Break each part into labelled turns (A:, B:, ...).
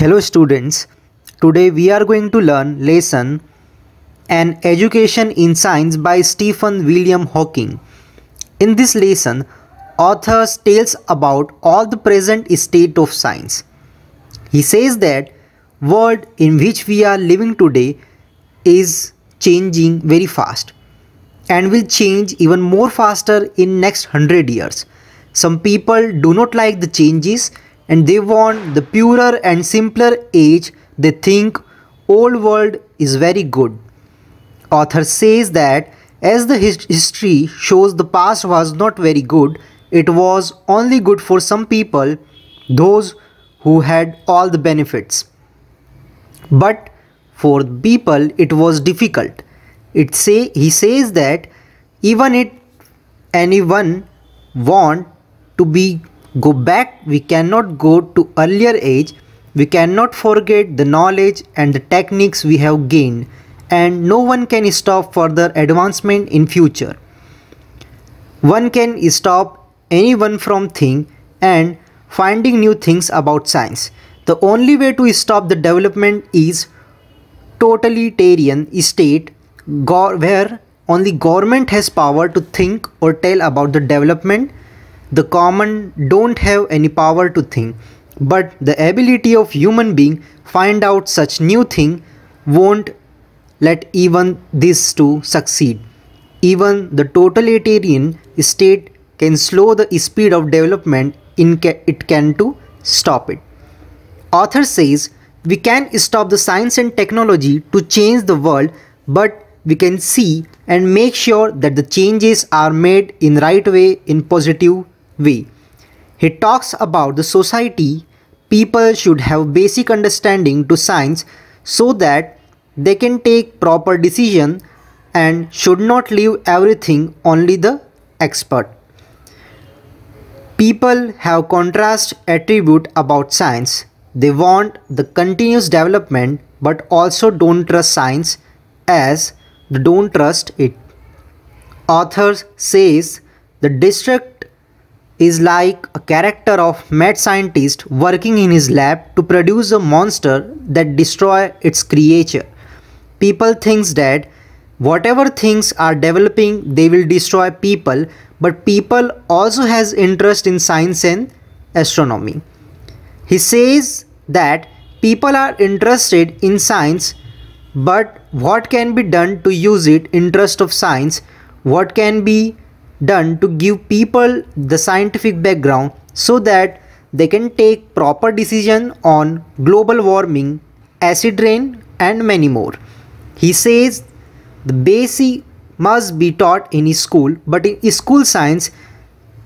A: Hello students, today we are going to learn lesson An Education in Science by Stephen William Hawking. In this lesson, author tells about all the present state of science. He says that world in which we are living today is changing very fast and will change even more faster in next 100 years. Some people do not like the changes and they want the purer and simpler age they think old world is very good author says that as the his history shows the past was not very good it was only good for some people those who had all the benefits but for people it was difficult it say he says that even it anyone want to be go back, we cannot go to earlier age, we cannot forget the knowledge and the techniques we have gained and no one can stop further advancement in future. One can stop anyone from thing and finding new things about science. The only way to stop the development is totalitarian state where only government has power to think or tell about the development the common don't have any power to think, but the ability of human being find out such new thing won't let even this to succeed. Even the totalitarian state can slow the speed of development in ca it can to stop it. Author says, we can stop the science and technology to change the world, but we can see and make sure that the changes are made in right way in positive way. He talks about the society people should have basic understanding to science so that they can take proper decision and should not leave everything only the expert. People have contrast attribute about science. They want the continuous development but also don't trust science as they don't trust it. Author says the district is like a character of mad scientist working in his lab to produce a monster that destroy its creature. People thinks that whatever things are developing they will destroy people but people also has interest in science and astronomy. He says that people are interested in science but what can be done to use it interest of science what can be done to give people the scientific background so that they can take proper decision on global warming, acid rain and many more. He says the basic must be taught in school but in school science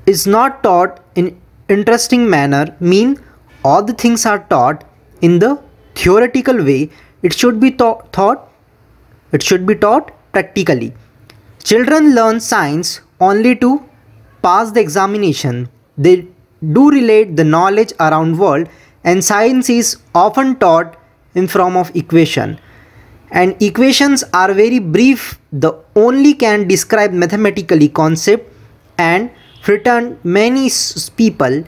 A: is not taught in interesting manner mean all the things are taught in the theoretical way it should be taught it should be taught practically children learn science only to pass the examination. They do relate the knowledge around world and science is often taught in form of equation and equations are very brief the only can describe mathematically concept and return many people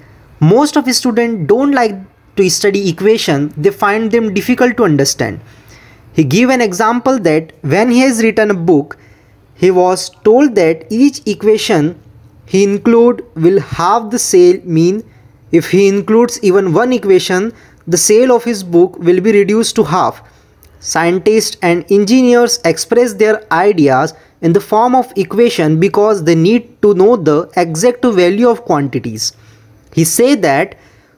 A: most of students don't like to study equation they find them difficult to understand he gave an example that when he has written a book he was told that each equation he include will have the sale mean if he includes even one equation the sale of his book will be reduced to half scientists and engineers express their ideas in the form of equation because they need to know the exact value of quantities he say that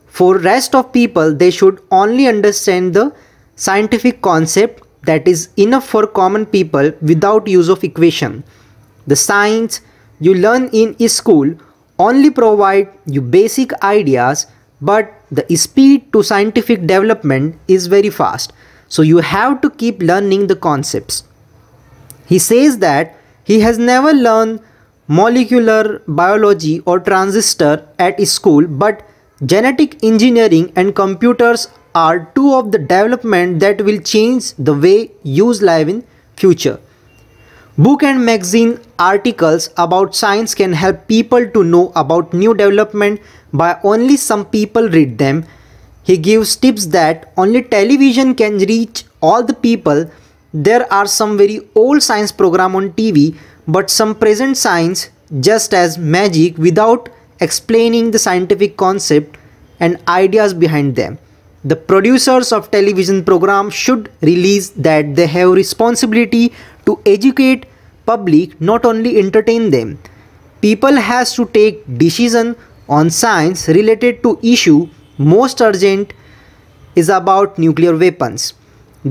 A: for rest of people they should only understand the scientific concept that is enough for common people without use of equation. The science you learn in school only provide you basic ideas but the speed to scientific development is very fast. So you have to keep learning the concepts. He says that he has never learned molecular biology or transistor at school but genetic engineering and computers are two of the development that will change the way use live in future. Book and magazine articles about science can help people to know about new development by only some people read them. He gives tips that only television can reach all the people. There are some very old science program on TV but some present science just as magic without explaining the scientific concept and ideas behind them the producers of television program should release that they have responsibility to educate public not only entertain them people has to take decision on science related to issue most urgent is about nuclear weapons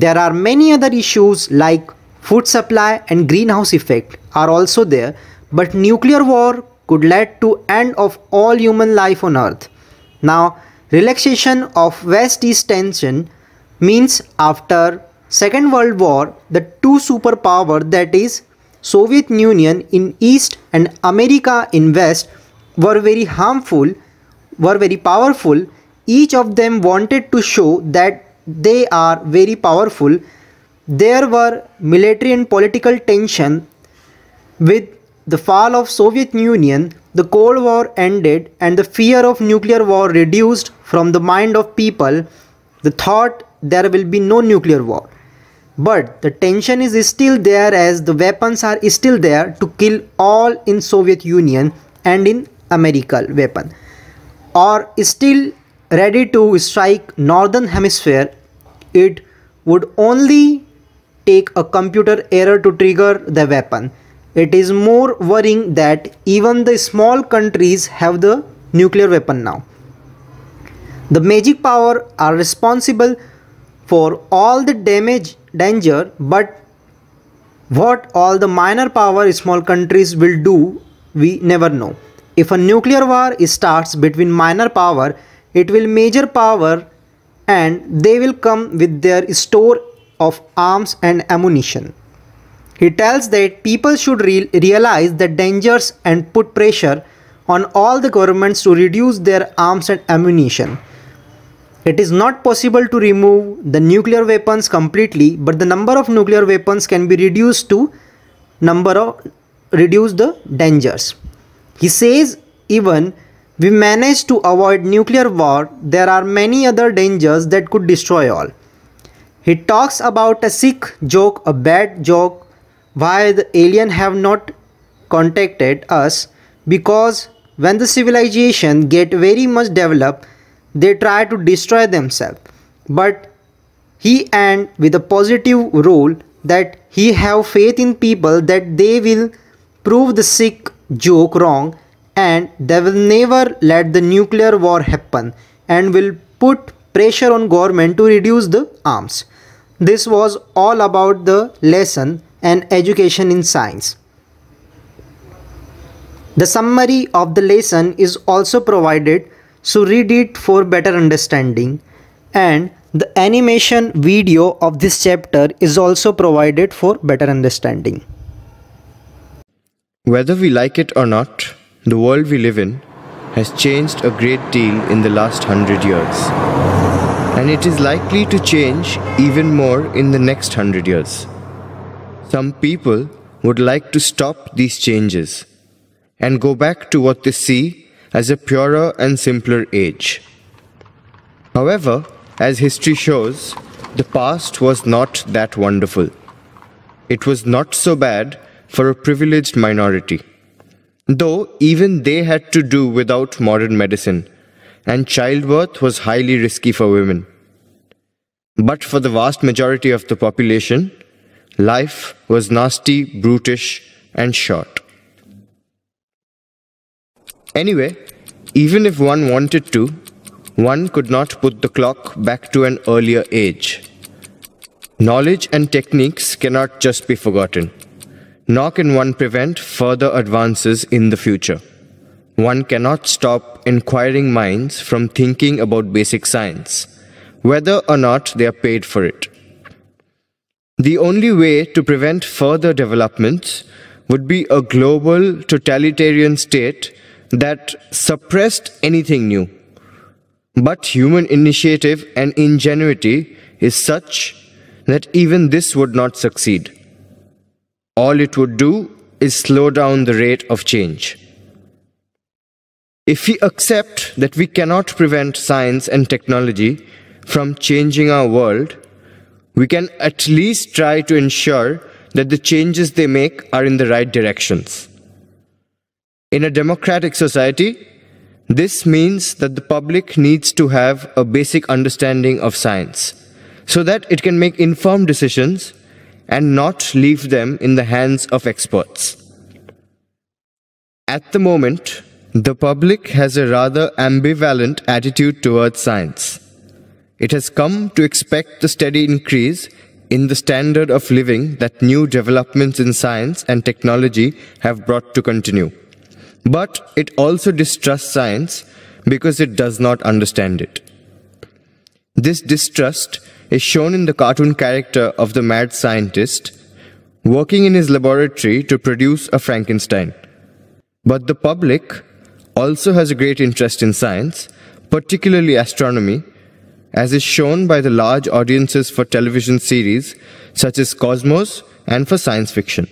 A: there are many other issues like food supply and greenhouse effect are also there but nuclear war could lead to end of all human life on earth now Relaxation of West-East tension means after Second World War, the two superpower that is Soviet Union in East and America in West were very harmful, were very powerful. Each of them wanted to show that they are very powerful. There were military and political tension with the fall of Soviet Union, the Cold War ended and the fear of nuclear war reduced from the mind of people, the thought there will be no nuclear war. But the tension is still there as the weapons are still there to kill all in Soviet Union and in America weapon or still ready to strike northern hemisphere it would only take a computer error to trigger the weapon it is more worrying that even the small countries have the nuclear weapon now. The magic power are responsible for all the damage danger but what all the minor power small countries will do we never know. If a nuclear war starts between minor power it will major power and they will come with their store of arms and ammunition. He tells that people should re realize the dangers and put pressure on all the governments to reduce their arms and ammunition. It is not possible to remove the nuclear weapons completely, but the number of nuclear weapons can be reduced to number of reduce the dangers. He says even we manage to avoid nuclear war, there are many other dangers that could destroy all. He talks about a sick joke, a bad joke, why the alien have not contacted us because when the civilization get very much developed they try to destroy themselves but he end with a positive rule that he have faith in people that they will prove the sick joke wrong and they will never let the nuclear war happen and will put pressure on government to reduce the arms this was all about the lesson and education in science. The summary of the lesson is also provided so read it for better understanding and the animation video of this chapter is also provided for better understanding.
B: Whether we like it or not, the world we live in has changed a great deal in the last hundred years. And it is likely to change even more in the next hundred years. Some people would like to stop these changes and go back to what they see as a purer and simpler age. However, as history shows, the past was not that wonderful. It was not so bad for a privileged minority, though even they had to do without modern medicine, and childbirth was highly risky for women. But for the vast majority of the population, Life was nasty, brutish, and short. Anyway, even if one wanted to, one could not put the clock back to an earlier age. Knowledge and techniques cannot just be forgotten, nor can one prevent further advances in the future. One cannot stop inquiring minds from thinking about basic science, whether or not they are paid for it. The only way to prevent further developments would be a global totalitarian state that suppressed anything new. But human initiative and ingenuity is such that even this would not succeed. All it would do is slow down the rate of change. If we accept that we cannot prevent science and technology from changing our world, we can at least try to ensure that the changes they make are in the right directions. In a democratic society, this means that the public needs to have a basic understanding of science so that it can make informed decisions and not leave them in the hands of experts. At the moment, the public has a rather ambivalent attitude towards science. It has come to expect the steady increase in the standard of living that new developments in science and technology have brought to continue. But it also distrusts science because it does not understand it. This distrust is shown in the cartoon character of the mad scientist working in his laboratory to produce a Frankenstein. But the public also has a great interest in science, particularly astronomy, as is shown by the large audiences for television series such as Cosmos and for science fiction.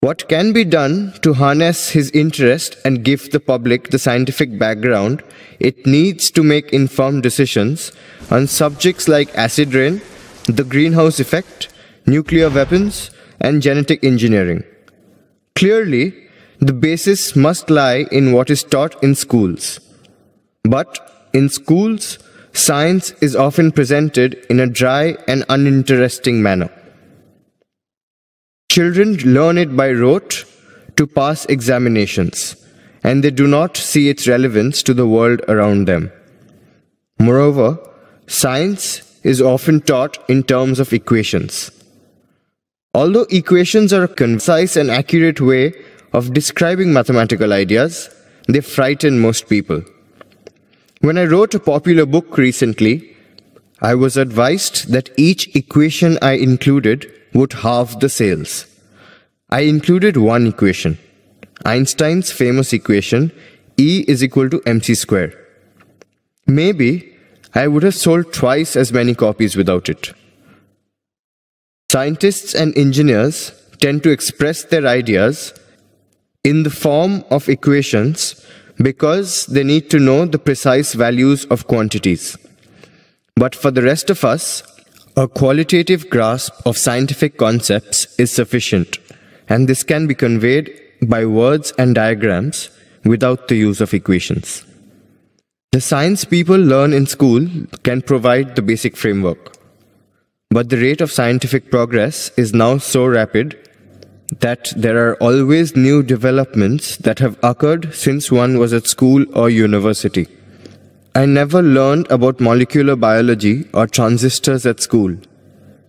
B: What can be done to harness his interest and give the public the scientific background it needs to make informed decisions on subjects like acid rain, the greenhouse effect, nuclear weapons, and genetic engineering? Clearly, the basis must lie in what is taught in schools. But in schools, science is often presented in a dry and uninteresting manner. Children learn it by rote to pass examinations, and they do not see its relevance to the world around them. Moreover, science is often taught in terms of equations. Although equations are a concise and accurate way of describing mathematical ideas, they frighten most people. When I wrote a popular book recently, I was advised that each equation I included would halve the sales. I included one equation, Einstein's famous equation E is equal to mc squared. Maybe I would have sold twice as many copies without it. Scientists and engineers tend to express their ideas in the form of equations because they need to know the precise values of quantities. But for the rest of us, a qualitative grasp of scientific concepts is sufficient, and this can be conveyed by words and diagrams without the use of equations. The science people learn in school can provide the basic framework. But the rate of scientific progress is now so rapid that there are always new developments that have occurred since one was at school or university. I never learned about molecular biology or transistors at school,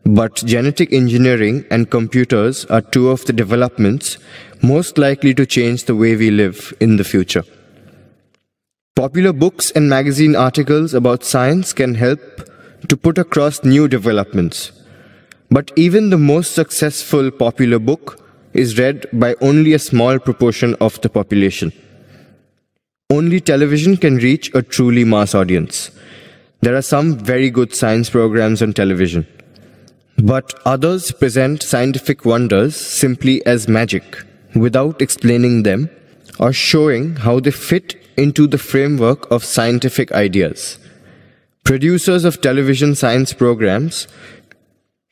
B: but genetic engineering and computers are two of the developments most likely to change the way we live in the future. Popular books and magazine articles about science can help to put across new developments. But even the most successful popular book is read by only a small proportion of the population. Only television can reach a truly mass audience. There are some very good science programs on television. But others present scientific wonders simply as magic, without explaining them or showing how they fit into the framework of scientific ideas. Producers of television science programs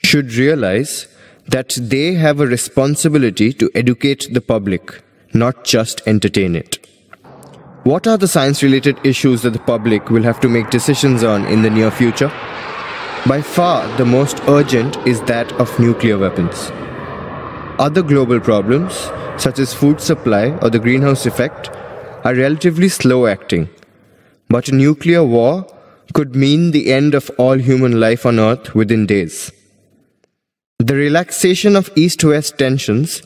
B: should realize that they have a responsibility to educate the public, not just entertain it. What are the science related issues that the public will have to make decisions on in the near future? By far, the most urgent is that of nuclear weapons. Other global problems, such as food supply or the greenhouse effect, are relatively slow acting. But a nuclear war could mean the end of all human life on Earth within days. The relaxation of East-West tensions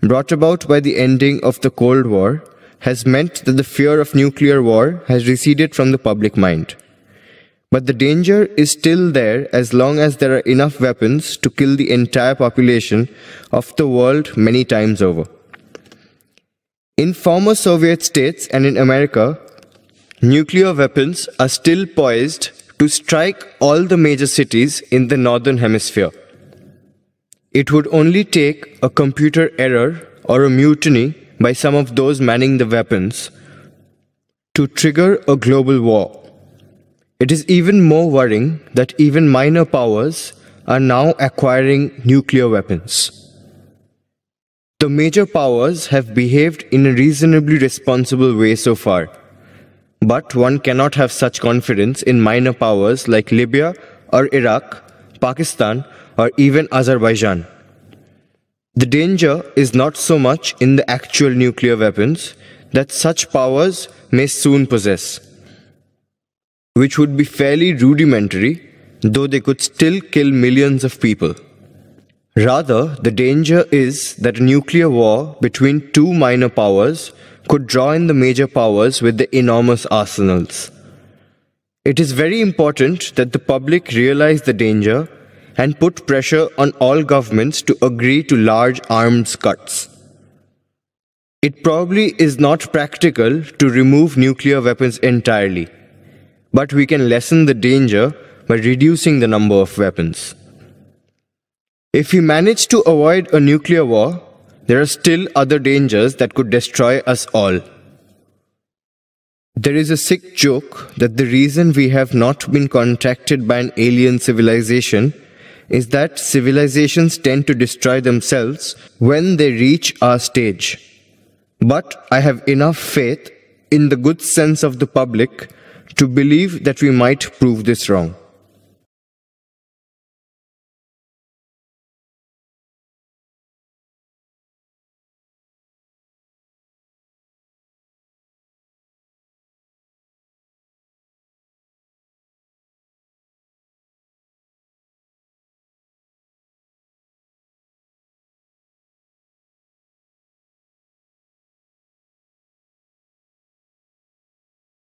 B: brought about by the ending of the Cold War has meant that the fear of nuclear war has receded from the public mind. But the danger is still there as long as there are enough weapons to kill the entire population of the world many times over. In former Soviet states and in America, nuclear weapons are still poised to strike all the major cities in the Northern Hemisphere. It would only take a computer error or a mutiny by some of those manning the weapons to trigger a global war. It is even more worrying that even minor powers are now acquiring nuclear weapons. The major powers have behaved in a reasonably responsible way so far, but one cannot have such confidence in minor powers like Libya or Iraq, Pakistan, or even Azerbaijan. The danger is not so much in the actual nuclear weapons that such powers may soon possess, which would be fairly rudimentary, though they could still kill millions of people. Rather, the danger is that a nuclear war between two minor powers could draw in the major powers with the enormous arsenals. It is very important that the public realize the danger and put pressure on all governments to agree to large arms cuts. It probably is not practical to remove nuclear weapons entirely, but we can lessen the danger by reducing the number of weapons. If we manage to avoid a nuclear war, there are still other dangers that could destroy us all. There is a sick joke that the reason we have not been contacted by an alien civilization is that civilizations tend to destroy themselves when they reach our stage. But I have enough faith in the good sense of the public to believe that we might prove this wrong.